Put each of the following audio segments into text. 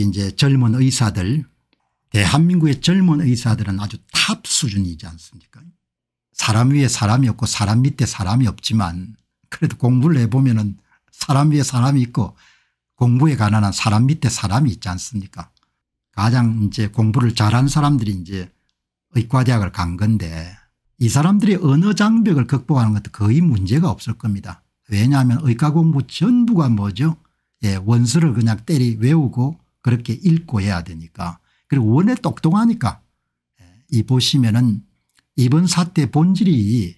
특히 이제 젊은 의사들 대한민국의 젊은 의사들은 아주 탑 수준이지 않습니까 사람 위에 사람이 없고 사람 밑에 사람이 없지만 그래도 공부를 해보면 은 사람 위에 사람이 있고 공부에 관한한 사람 밑에 사람이 있지 않습니까 가장 이제 공부를 잘한 사람들이 이제 의과대학을 간 건데 이 사람들이 언어 장벽을 극복하는 것도 거의 문제가 없을 겁니다. 왜냐하면 의과 공부 전부가 뭐죠 예, 원서를 그냥 때리 외우고 그렇게 읽고 해야 되니까 그리고 원에 똑똑하니까 예, 이 보시면은 이번 사태 본질이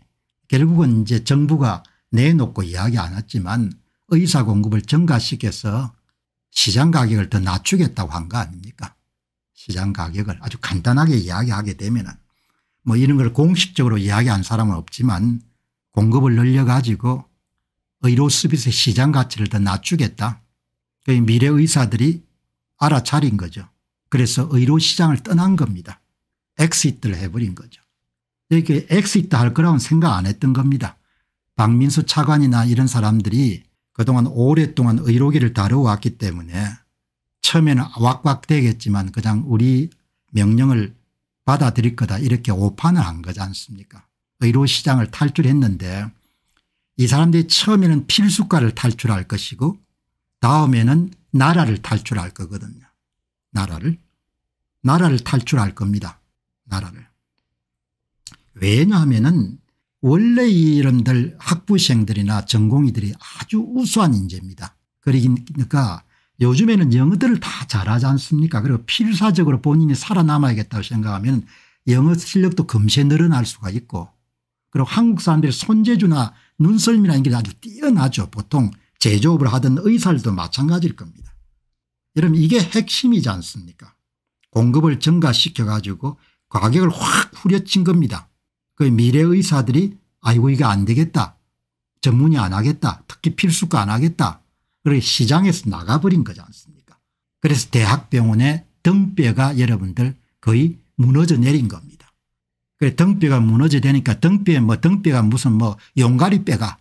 결국은 이제 정부가 내놓고 이야기 안 했지만 의사 공급을 증가시켜서 시장 가격을 더 낮추겠다고 한 거 아닙니까 시장 가격을 아주 간단하게 이야기하게 되면 은뭐 이런 걸 공식적으로 이야기한 사람은 없지만 공급을 늘려 가지고 의료 서비스 시장 가치를 더 낮추겠다. 그 미래 의사들이 알아차린 거죠. 그래서 의료 시장을 떠난 겁니다. 엑시트를 해버린 거죠. 이렇게 엑시트 할 거라고는 생각 안 했던 겁니다. 박민수 차관이나 이런 사람들이 그동안 오랫동안 의료계를 다뤄왔기 때문에 처음에는 왁왁되겠지만 그냥 우리 명령을 받아들일 거다 이렇게 오판을 한 거지 않습니까 의료시장을 탈출했는데 이 사람들이 처음에는 필수과를 탈출할 것이고 다음에는 나라를 탈출할 거거든요. 나라를. 나라를 탈출할 겁니다. 나라를. 왜냐하면은 원래 이름들 학부생들이나 전공의들이 아주 우수한 인재입니다. 그러니까 요즘에는 영어들을 다 잘하지 않습니까 그리고 필사적으로 본인이 살아남아야겠다고 생각하면 영어 실력도 금세 늘어날 수가 있고 그리고 한국 사람들이 손재주나 눈썰미나 이게 아주 뛰어나죠. 보통 제조업을 하던 의사들도 마찬가지일 겁니다. 여러분 이게 핵심이지 않습니까 공급을 증가시켜 가지고 가격을 확 후려친 겁니다. 그 미래 의사들이 아이고 이거 안 되겠다. 전문이 안 하겠다. 특히 필수과 안 하겠다. 그래 시장에서 나가버린 거지 않습니까 그래서 대학병원의 등뼈가 여러분들 거의 무너져 내린 겁니다. 그래 등뼈가 무너져 되니까 등뼈에 뭐 등뼈가 무슨 뭐 용가리 뼈가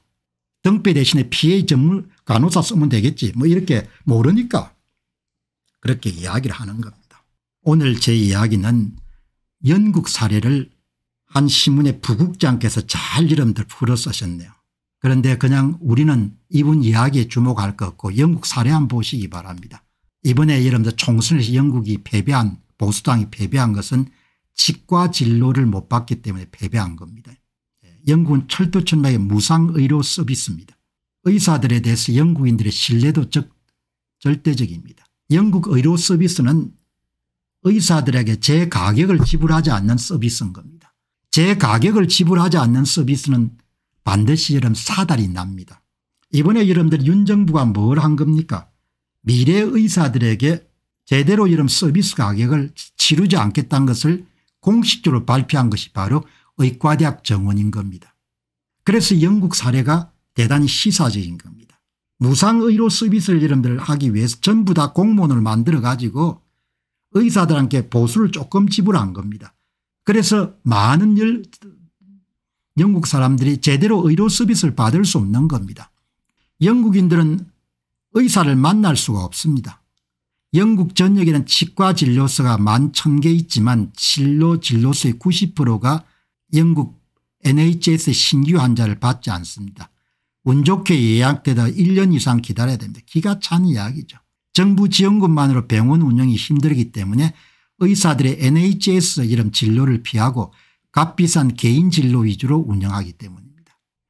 등뼈 대신에 PA 전문 간호사 쓰면 되겠지 뭐 이렇게 모르니까 그렇게 이야기를 하는 겁니다. 오늘 제 이야기는 영국 사례를 한 신문의 부국장께서 잘 이름들 풀어 쓰셨네요. 그런데 그냥 우리는 이분 이야기에 주목할 것 없고 영국 사례 한 보시기 바랍니다. 이번에 여러분들 총선에서 영국이 패배한 보수당이 패배한 것은 치과 진료를 못 받기 때문에 패배한 겁니다. 영국은 예, 철도천막의 무상의료 서비스입니다. 의사들에 대해서 영국인들의 신뢰도 적, 절대적입니다. 영국 의료 서비스는 의사들에게 제 가격을 지불하지 않는 서비스인 겁니다. 제 가격을 지불하지 않는 서비스는 반드시 여름 사달이 납니다. 이번에 여러분들 윤 정부가 뭘 한 겁니까 미래 의사들에게 제대로 이런 서비스 가격을 치르지 않겠다는 것을 공식적으로 발표한 것이 바로 의과대학 정원인 겁니다. 그래서 영국 사례가 대단히 시사적인 겁니다. 무상의료 서비스를 이름들 하기 위해서 전부 다 공문을 만들어 가지고 의사들한테 보수를 조금 지불한 겁니다. 그래서 많은 열, 영국 사람들이 제대로 의료 서비스를 받을 수 없는 겁니다. 영국인들은 의사를 만날 수가 없습니다. 영국 전역에는 치과 진료소가 만 천 개 있지만 진료 진료소의 90%가 영국 NHS 신규 환자를 받지 않습니다. 운 좋게 예약되다 1년 이상 기다려야 됩니다. 기가 찬 이야기죠. 정부 지원금만으로 병원 운영이 힘들기 때문에 의사들의 nhs 이런 진료를 피하고 값비싼 개인 진료 위주로 운영하기 때문입니다.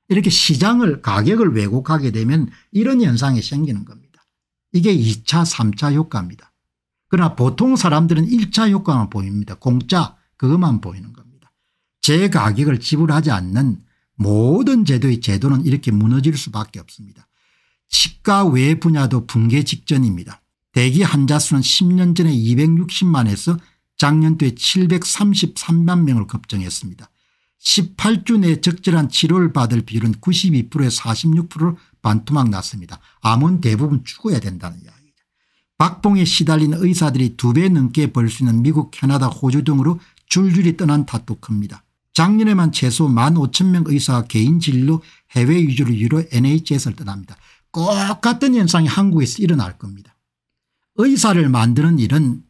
이렇게 시장을 가격을 왜곡하게 되면 이런 현상이 생기는 겁니다. 이게 2차 3차 효과입니다. 그러나 보통 사람들은 1차 효과만 보입니다. 공짜 그것만 보이는 겁니다. 제 가격을 지불하지 않는 모든 제도의 제도는 이렇게 무너질 수밖에 없습니다. 치과 외 분야도 붕괴 직전입니다. 대기 환자 수는 10년 전에 260만에서 작년도에 733만 명을 급증했습니다. 18주 내 적절한 치료를 받을 비율은 92%에 46%로 반토막 났습니다. 암은 대부분 죽어야 된다는 이야기죠. 박봉에 시달린 의사들이 두 배 넘게 벌 수 있는 미국 캐나다 호주 등으로 줄줄이 떠난 탓도 큽니다. 작년에만 최소 1 5 0 0 0명 의사가 개인 진료 해외 위주로 이루어 NHS를 떠납니다. 똑같은 현상이 한국에서 일어날 겁니다. 의사를 만드는 일은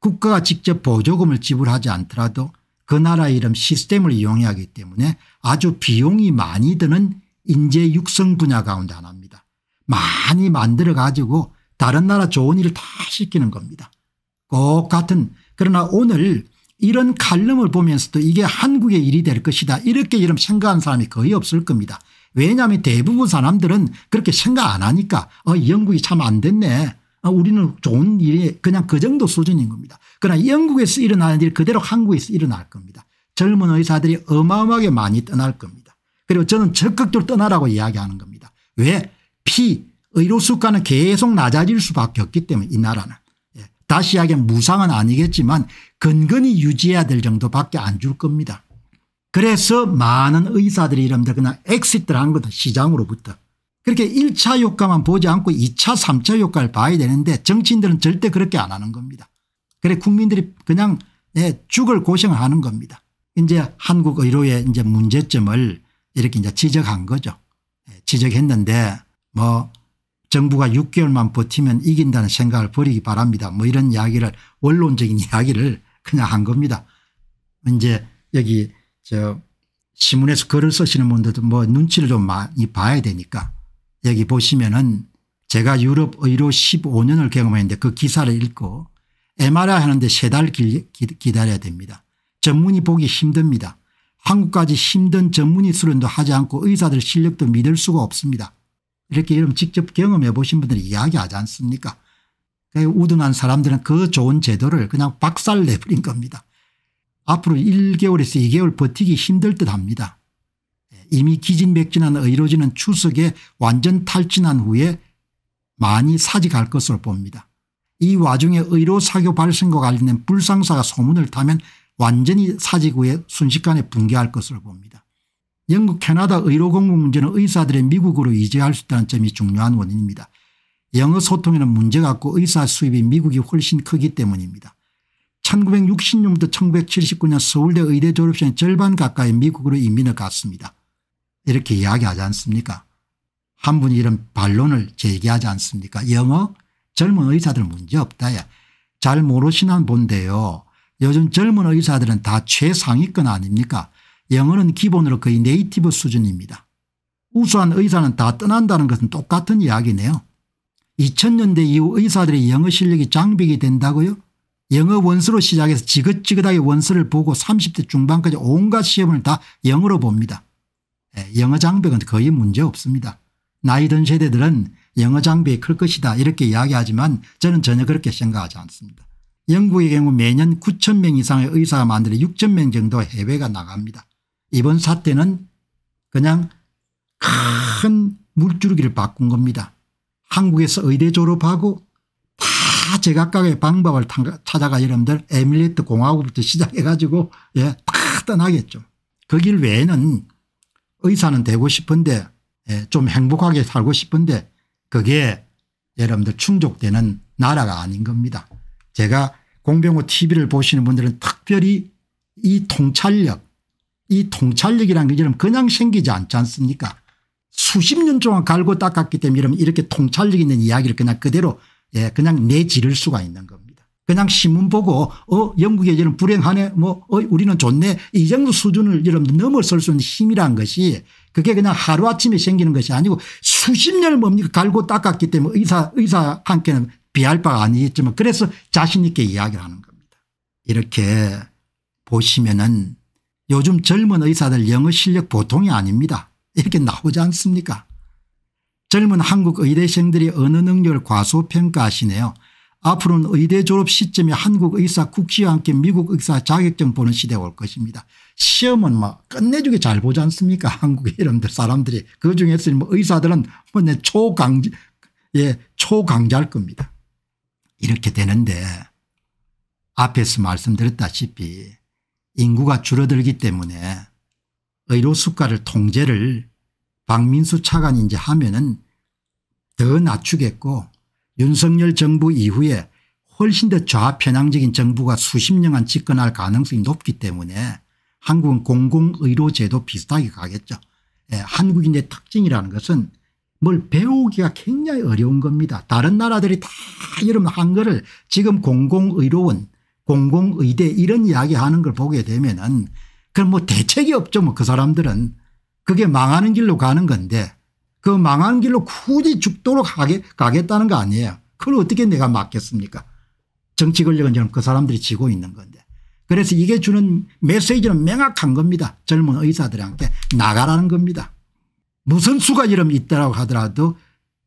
국가가 직접 보조금을 지불하지 않더라도 그 나라 이름 시스템을 이용해야 하기 때문에 아주 비용이 많이 드는 인재 육성 분야 가운데 하나입니다. 많이 만들어 가지고 다른 나라 좋은 일을 다 시키는 겁니다. 똑같은 그러나 오늘 이런 칼럼을 보면서도 이게 한국의 일이 될 것이다 이렇게 이런 생각한 사람이 거의 없을 겁니다. 왜냐하면 대부분 사람들은 그렇게 생각 안 하니까 어 영국이 참 안 됐네. 어, 우리는 좋은 일이 그냥 그 정도 수준인 겁니다. 그러나 영국에서 일어나는 일 그대로 한국에서 일어날 겁니다. 젊은 의사들이 어마어마하게 많이 떠날 겁니다. 그리고 저는 적극적으로 떠나라고 이야기하는 겁니다. 왜? 피, 의료수가는 계속 낮아질 수밖에 없기 때문에 이 나라는. 다시 하기엔 무상은 아니겠지만 근근히 유지해야 될 정도밖에 안 줄 겁니다. 그래서 많은 의사들이 이름들 그냥 엑시트를 한 거다 시장으로부터. 그렇게 1차 효과만 보지 않고 2차 3차 효과를 봐야 되는데 정치인들은 절대 그렇게 안 하는 겁니다. 그래 국민들이 그냥 네, 죽을 고생을 하는 겁니다. 이제 한국 의료의 이제 문제점을 이렇게 이제 지적한 거죠. 예, 지적했는데 뭐 정부가 6개월만 버티면 이긴다는 생각을 버리기 바랍니다. 뭐 이런 이야기를 원론적인 이야기를 그냥 한 겁니다. 이제 여기 저 신문에서 글을 쓰시는 분들도 뭐 눈치를 좀 많이 봐야 되니까 여기 보시면은 제가 유럽 의료 15년을 경험했는데 그 기사를 읽고 MRI 하는데 세 달 기다려야 됩니다. 전문의 보기 힘듭니다. 한국까지 힘든 전문의 수련도 하지 않고 의사들 실력도 믿을 수가 없습니다. 이렇게 여러분 직접 경험해 보신 분들이 이야기하지 않습니까 그 우등한 사람들은 그 좋은 제도를 그냥 박살 내버린 겁니다. 앞으로 1개월에서 2개월 버티기 힘들 듯 합니다. 예, 이미 기진맥진한 의료진은 추석에 완전 탈진한 후에 많이 사직할 것으로 봅니다. 이 와중에 의료사교 발생과 관련된 불상사가 소문을 타면 완전히 사직 후에 순식간에 붕괴할 것으로 봅니다. 영국 캐나다 의료 공부 문제는 의사들의 미국으로 이주할 수 있다는 점이 중요한 원인입니다. 영어 소통에는 문제가 없고 의사 수입이 미국이 훨씬 크기 때문입니다. 1960년부터 1979년 서울대 의대 졸업생의 절반 가까이 미국으로 이민을 갔습니다. 이렇게 이야기하지 않습니까 한 분이 이런 반론을 제기하지 않습니까 영어 젊은 의사들 문제 없다야 잘 모르시나 본데요. 요즘 젊은 의사들은 다 최상위권 아닙니까 영어는 기본으로 거의 네이티브 수준입니다. 우수한 의사는 다 떠난다는 것은 똑같은 이야기네요. 2000년대 이후 의사들의 영어 실력이 장벽이 된다고요? 영어 원서로 시작해서 지긋지긋하게 원서를 보고 30대 중반까지 온갖 시험을 다 영어로 봅니다. 예, 영어 장벽은 거의 문제 없습니다. 나이 든 세대들은 영어 장벽이 클 것이다 이렇게 이야기하지만 저는 전혀 그렇게 생각하지 않습니다. 영국의 경우 매년 9천 명 이상의 의사가 만들어 6천 명 정도 해외가 나갑니다. 이번 사태는 그냥 큰 물줄기를 바꾼 겁니다. 한국에서 의대 졸업하고 다 제각각의 방법을 찾아가 여러분들 에밀레트 공화국부터 시작해가지고 예, 다 떠나겠죠. 그 길 외에는 의사는 되고 싶은데 예, 좀 행복하게 살고 싶은데 그게 여러분들 충족되는 나라가 아닌 겁니다. 제가 공병호 tv를 보시는 분들은 특별히 이 통찰력 이 통찰력이라는 게 여러분 그냥 생기지 않지 않습니까 수십 년 동안 갈고 닦았기 때문에 여러분 이렇게 통찰력 있는 이야기를 그냥 그대로 예, 그냥 내지를 수가 있는 겁니다. 그냥 신문 보고 어 영국에 이런 불행하네 뭐 어, 우리는 좋네 이 정도 수준을 여러분 넘어설 수 있는 힘이란 것이 그게 그냥 하루아침에 생기는 것이 아니고 수십 년을 뭡니까 갈고 닦았기 때문에 의사 의사 한께는 비할 바가 아니겠지만 그래서 자신 있게 이야기를 하는 겁니다. 이렇게 보시면은 요즘 젊은 의사들 영어 실력 보통이 아닙니다. 이렇게 나오지 않습니까 젊은 한국 의대생들의 언어 능력을 과소평가하시네요. 앞으로는 의대 졸업 시점에 한국 의사 국시와 함께 미국 의사 자격증 보는 시대가 올 것입니다. 시험은 뭐 끝내주게 잘 보지 않습니까 한국 이런 사람들이 그중에서 뭐 의사들은 뭐초강예 초강자일 겁니다. 이렇게 되는데 앞에서 말씀드렸다시피 인구가 줄어들기 때문에 의료 수가를 통제를 박민수 차관이 제 하면은 더 낮추겠고 윤석열 정부 이후에 훨씬 더 좌편향적인 정부가 수십 년간 집권할 가능성이 높기 때문에 한국은 공공의료제도 비슷하게 가겠죠. 예, 한국인의 특징이라는 것은 뭘 배우기가 굉장히 어려운 겁니다. 다른 나라들이 다 여러분 한글을 지금 공공의료원 공공의대 이런 이야기 하는 걸 보게 되면은 그럼 뭐 대책이 없죠 뭐그 사람들은 그게 망하는 길로 가는 건데 그 망하는 길로 굳이 죽도록 하게 가겠다는 거 아니에요. 그걸 어떻게 내가 막겠습니까 정치 권력은 지금 그 사람들이 지고 있는 건데 그래서 이게 주는 메시지는 명확한 겁니다. 젊은 의사들한테 나가라는 겁니다. 무슨 수가 이름 있다라고 하더라도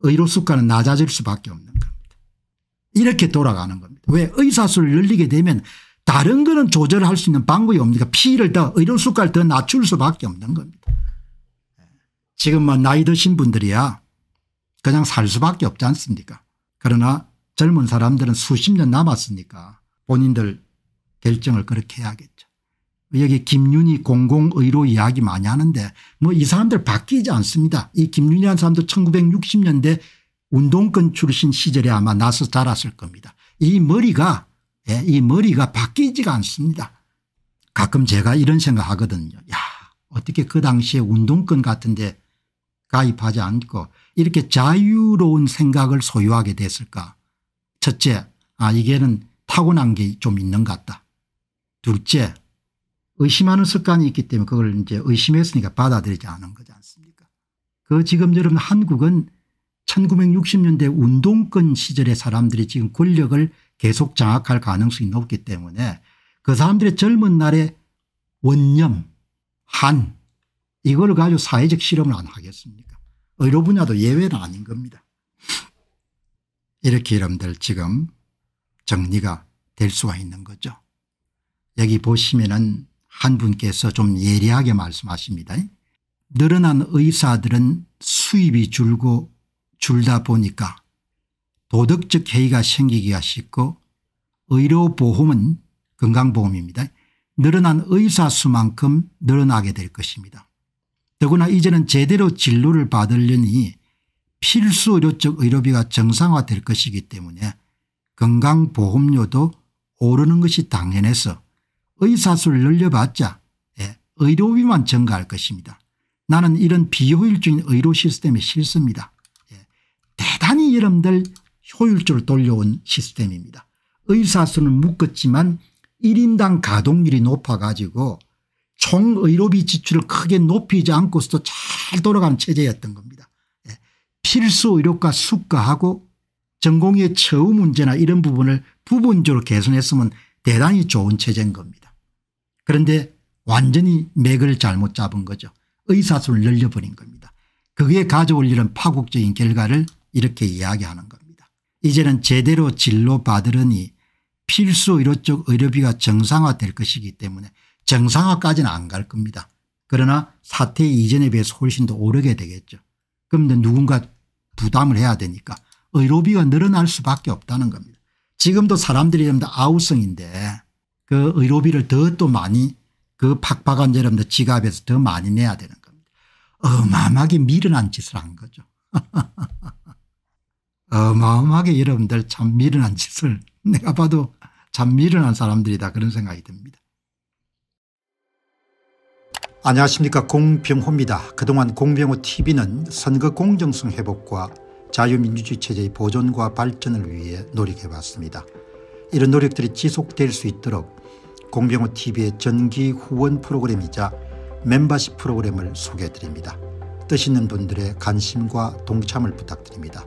의료 수가는 낮아질 수밖에 없는 겁니다. 이렇게 돌아가는 겁니다. 왜 의사수를 늘리게 되면 다른 거는 조절할 수 있는 방법이 없니까 피를 더 의료 수가를 더 낮출 수밖에 없는 겁니다. 지금 뭐 나이 드신 분들이야 그냥 살 수밖에 없지 않습니까 그러나 젊은 사람들은 수십 년 남았으니까 본인들 결정을 그렇게 해야겠죠. 여기 김윤희 공공의료 이야기 많이 하는데 뭐 이 사람들 바뀌지 않습니다. 이 김윤희한 사람도 1960년대 운동권 출신 시절에 아마 나서 자랐을 겁니다. 이 머리가 예, 이 머리가 바뀌지가 않습니다. 가끔 제가 이런 생각하거든요. 야 어떻게 그 당시에 운동권 같은데 가입하지 않고 이렇게 자유로운 생각을 소유하게 됐을까 첫째 아 이게는 타고난 게 좀 있는 것 같다. 둘째 의심하는 습관이 있기 때문에 그걸 이제 의심했으니까 받아들이지 않은 거지 않습니까 그 지금 여러분 한국은 1960년대 운동권 시절의 사람들이 지금 권력을 계속 장악할 가능성이 높기 때문에 그 사람들의 젊은 날에 원념 한 이걸 가지고 사회적 실험을 안 하겠습니까 의료 분야도 예외는 아닌 겁니다. 이렇게 여러분들 지금 정리가 될 수가 있는 거죠. 여기 보시면은 한 분께서 좀 예리하게 말씀하십니다. 늘어난 의사들은 수입이 줄고 줄다 보니까 도덕적 해이가 생기기가 쉽고 의료보험은 건강보험입니다. 늘어난 의사 수만큼 늘어나게 될 것입니다. 더구나 이제는 제대로 진료를 받으려니 필수 의료적 의료비가 정상화될 것이기 때문에 건강보험료도 오르는 것이 당연해서 의사수를 늘려봤자 예, 의료비만 증가할 것입니다. 나는 이런 비효율적인 의료 시스템에 싫습니다. 대단히 여러분들 효율적으로 돌려온 시스템입니다. 의사수는 묶었지만 1인당 가동률이 높아가지고 총 의료비 지출을 크게 높이지 않고서도 잘 돌아가는 체제였던 겁니다. 예. 필수 의료과 수가하고 전공의 처우 문제나 이런 부분을 부분적으로 개선했으면 대단히 좋은 체제인 겁니다. 그런데 완전히 맥을 잘못 잡은 거죠. 의사수를 늘려버린 겁니다. 그게 가져올 이런 파국적인 결과를 이렇게 이야기하는 겁니다. 이제는 제대로 진료 받으려니 필수 의료적 의료비가 정상화될 것이기 때문에 정상화까지는 안 갈 겁니다. 그러나 사태 이전에 비해서 훨씬 더 오르게 되겠죠. 그런데 누군가 부담을 해야 되니까 의료비가 늘어날 수밖에 없다는 겁니다. 지금도 사람들이 전부 다 아우성인데 그 의료비를 더 또 많이 그 팍팍한 여러분들 지갑에서 더 많이 내야 되는 겁니다. 어마어마하게 미련한 짓을 한 거죠. 어마어마하게 여러분들 참 미련한 짓을 내가 봐도 참 미련한 사람들이다 그런 생각이 듭니다. 안녕하십니까 공병호입니다. 그동안 공병호TV는 선거 공정성 회복과 자유민주주의 체제의 보존과 발전을 위해 노력해왔습니다. 이런 노력들이 지속될 수 있도록 공병호TV의 전기 후원 프로그램이자 멤버십 프로그램을 소개해드립니다. 뜻 있는 분들의 관심과 동참을 부탁드립니다.